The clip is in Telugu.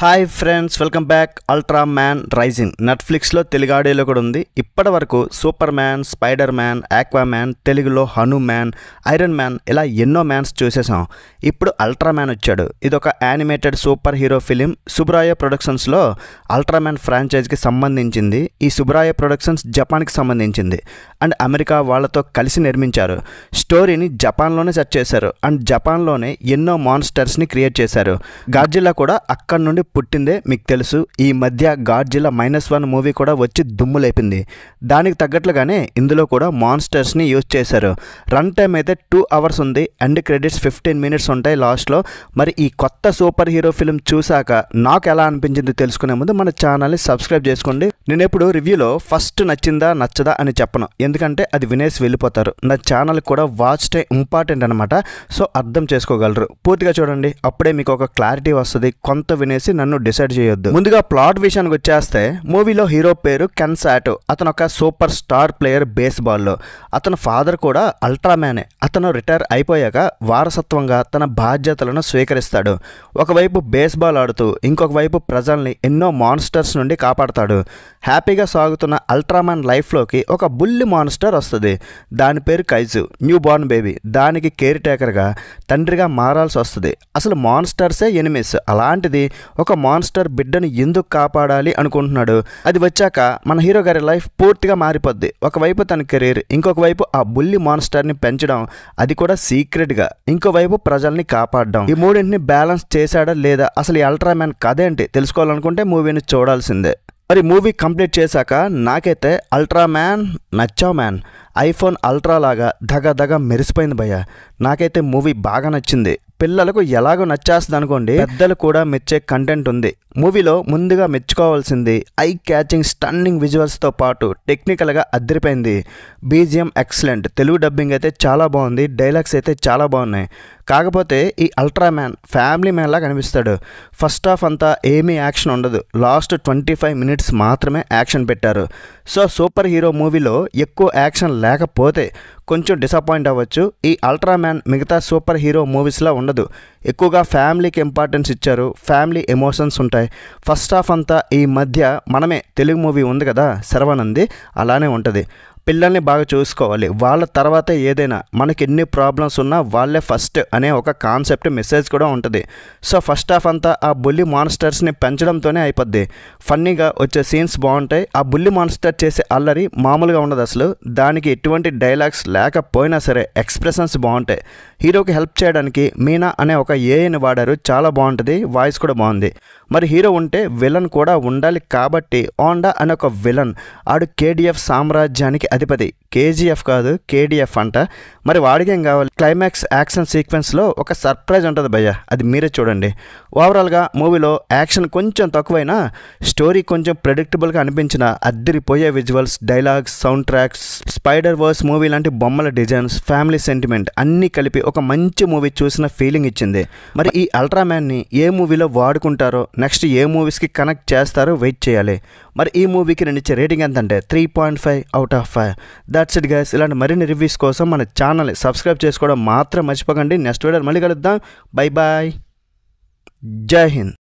hi friends welcome back Ultraman rising నెట్ఫ్లిక్స్లో తెలుగు ఆడియోలో కూడా ఉంది ఇప్పటి వరకు Superman Spider Man Aquaman తెలుగులో హను మ్యాన్ ఐరన్ మ్యాన్ ఇలా ఎన్నో మ్యాన్స్ చూసేసాం ఇప్పుడు అల్ట్రా మ్యాన్ వచ్చాడు ఇది ఒక animated superhero film Tsuburaya ప్రొడక్షన్స్లో అల్ట్రా మ్యాన్ ఫ్రాంచైజ్కి సంబంధించింది ఈ సుబ్రాయ ప్రొడక్షన్స్ జపాన్కి సంబంధించింది అండ్ అమెరికా వాళ్ళతో కలిసి నిర్మించారు స్టోరీని జపాన్లోనే సెట్ చేశారు అండ్ జపాన్లోనే ఎన్నో మాన్స్టర్స్ని క్రియేట్ చేశారు గాడ్జిల్లా కూడా అక్కడ నుండి పుట్టిందే మీకు తెలుసు ఈ మధ్య గాడ్జిల్లా మైనస్ వన్ మూవీ కూడా వచ్చి లేపింది దానికి తగ్గట్లుగానే ఇందులో కూడా మాన్స్టర్స్ని యూజ్ చేశారు రన్ టైం అయితే టూ అవర్స్ ఉంది అండ్ క్రెడిట్స్ ఫిఫ్టీన్ మినిట్స్ ఉంటాయి లాస్ట్లో మరి ఈ కొత్త సూపర్ హీరో ఫిలిం చూశాక నాకు ఎలా అనిపించింది తెలుసుకునే ముందు మన ఛానల్ని సబ్స్క్రైబ్ చేసుకోండి నేను ఇప్పుడు రివ్యూలో ఫస్ట్ నచ్చిందా నచ్చదా అని చెప్పను ఎందుకంటే అది వినేసి వెళ్ళిపోతారు నా ఛానల్ కూడా వాచ్ టైం ఇంపార్టెంట్ అనమాట సో అర్థం చేసుకోగలరు పూర్తిగా చూడండి అప్పుడే మీకు ఒక క్లారిటీ వస్తుంది కొంత వినేసి నన్ను డిసైడ్ చేయొద్దు ముందుగా ప్లాట్ విషయానికి వచ్చేస్తే మూవీలో హీరో పేరు కెన్సాటో అతను ఒక సూపర్ స్టార్ ప్లేయర్ బేస్బాల్లో అతని ఫాదర్ కూడా అల్ట్రామ్యానే అతను రిటైర్ అయిపోయాక వారసత్వంగా తన బాధ్యతలను స్వీకరిస్తాడు ఒకవైపు బేస్బాల్ ఆడుతూ ఇంకొక వైపు ప్రజల్ని ఎన్నో మాన్స్టర్స్ నుండి కాపాడతాడు హ్యాపీగా సాగుతున్న అల్ట్రామ్యాన్ లైఫ్లోకి ఒక బుల్లి మాన్స్టర్ వస్తుంది దాని పేరు కైజు న్యూ బోర్న్ బేబీ దానికి కేర్ టేకర్గా తండ్రిగా మారాల్సి వస్తుంది అసలు మాన్స్టర్సే ఎనిమిస్ అలాంటిది ఒక మాన్స్టర్ బిడ్డను ఎందుకు కాపాడాలి అనుకుంటున్నాడు అది వచ్చాక మన హీరో గారి లైఫ్ పూర్తిగా మారిపోద్ది ఒకవైపు తన కెరీర్ ఇంకొక వైపు ఆ బుల్లి మాన్స్టర్ని పెంచడం అది కూడా సీక్రెట్గా ఇంకోవైపు ప్రజల్ని కాపాడడం ఈ మూడింటిని బ్యాలెన్స్ చేశాడా లేదా అసలు అల్ట్రామ్యాన్ కథ ఏంటి తెలుసుకోవాలనుకుంటే మూవీని చూడాల్సిందే మరి మూవీ కంప్లీట్ చేశాక నాకైతే అల్ట్రా మ్యాన్ నచ్చావు మ్యాన్ ఐఫోన్ అల్ట్రా లాగా దగ దగ మెరిసిపోయింది భయ్య నాకైతే మూవీ బాగా నచ్చింది పిల్లలకు ఎలాగో నచ్చేస్తుంది అనుకోండి పెద్దలు కూడా మెచ్చే కంటెంట్ ఉంది మూవీలో ముందుగా మెచ్చుకోవాల్సింది ఐ క్యాచింగ్ స్టన్నింగ్ విజువల్స్తో పాటు టెక్నికల్గా అద్దరిపోయింది బీజిఎం ఎక్సలెంట్ తెలుగు డబ్బింగ్ అయితే చాలా బాగుంది డైలాగ్స్ అయితే చాలా బాగున్నాయి కాకపోతే ఈ అల్ట్రా మ్యాన్ ఫ్యామిలీ మ్యాన్లా కనిపిస్తాడు ఫస్ట్ హాఫ్ అంతా ఏమీ యాక్షన్ ఉండదు లాస్ట్ ట్వంటీ ఫైవ్ మినిట్స్ మాత్రమే యాక్షన్ పెట్టారు సో సూపర్ హీరో మూవీలో ఎక్కువ యాక్షన్ లేకపోతే కొంచెం డిసప్పాయింట్ అవ్వచ్చు ఈ అల్ట్రా మ్యాన్ మిగతా సూపర్ హీరో మూవీస్లో ఉండదు ఎక్కువగా ఫ్యామిలీకి ఇంపార్టెన్స్ ఇచ్చారు ఫ్యామిలీ ఎమోషన్స్ ఉంటాయి ఉంటాయి ఫస్ట్ హాఫ్ అంతా ఈ మధ్య మనమే తెలుగు మూవీ ఉంది కదా శరవానంది అలానే ఉంటుంది పిల్లల్ని బాగా చూసుకోవాలి వాళ్ళ తర్వాత ఏదైనా మనకి ఎన్ని ప్రాబ్లమ్స్ ఉన్నా వాళ్ళే ఫస్ట్ అనే ఒక కాన్సెప్ట్ మెసేజ్ కూడా ఉంటుంది సో ఫస్ట్ ఆఫ్ అంతా ఆ బుల్లి మాన్స్టర్స్ని పెంచడంతోనే అయిపోద్ది ఫన్నీగా వచ్చే సీన్స్ బాగుంటాయి ఆ బుల్లి మాన్స్టర్ చేసే అల్లరి మామూలుగా ఉండదు అసలు దానికి ఎటువంటి డైలాగ్స్ లేకపోయినా సరే ఎక్స్ప్రెషన్స్ బాగుంటాయి హీరోకి హెల్ప్ చేయడానికి మీనా అనే ఒక ఏఐని వాడారు చాలా బాగుంటుంది వాయిస్ కూడా బాగుంది మరి హీరో ఉంటే విలన్ కూడా ఉండాలి కాబట్టి ఆండా అనే ఒక విలన్ ఆడు కేడిఎఫ్ సామ్రాజ్యానికి అధిపతి కేజీఎఫ్ కాదు కేడిఎఫ్ అంట మరి వాడికేం కావాలి క్లైమాక్స్ యాక్షన్ సీక్వెన్స్లో ఒక సర్ప్రైజ్ ఉంటుంది భయ్య అది మీరే చూడండి ఓవరాల్గా మూవీలో యాక్షన్ కొంచెం తక్కువైనా స్టోరీ కొంచెం ప్రెడిక్టబుల్గా అనిపించిన అద్దరిపోయే visuals dialogues soundtracks Spider Verse movie లాంటి బొమ్మల డిజైన్స్ ఫ్యామిలీ సెంటిమెంట్ అన్నీ కలిపి ఒక మంచి మూవీ చూసిన ఫీలింగ్ ఇచ్చింది మరి ఈ అల్ట్రామ్యాన్ని ఏ మూవీలో వాడుకుంటారో నెక్స్ట్ ఏ మూవీస్కి కనెక్ట్ చేస్తారో వెయిట్ చేయాలి మరి ఈ మూవీకి నేను ఇచ్చే రేటింగ్ ఎంత అంటే three point five out of five the that's it guys ఇలాంటి మరిన్ని రివ్యూస్ కోసం మన ఛానల్ని సబ్స్క్రైబ్ చేసుకోవడం మాత్రం మర్చిపోకండి నెక్స్ట్ వీడియో మళ్ళీ కలుద్దాం బై బాయ్ జై హింద్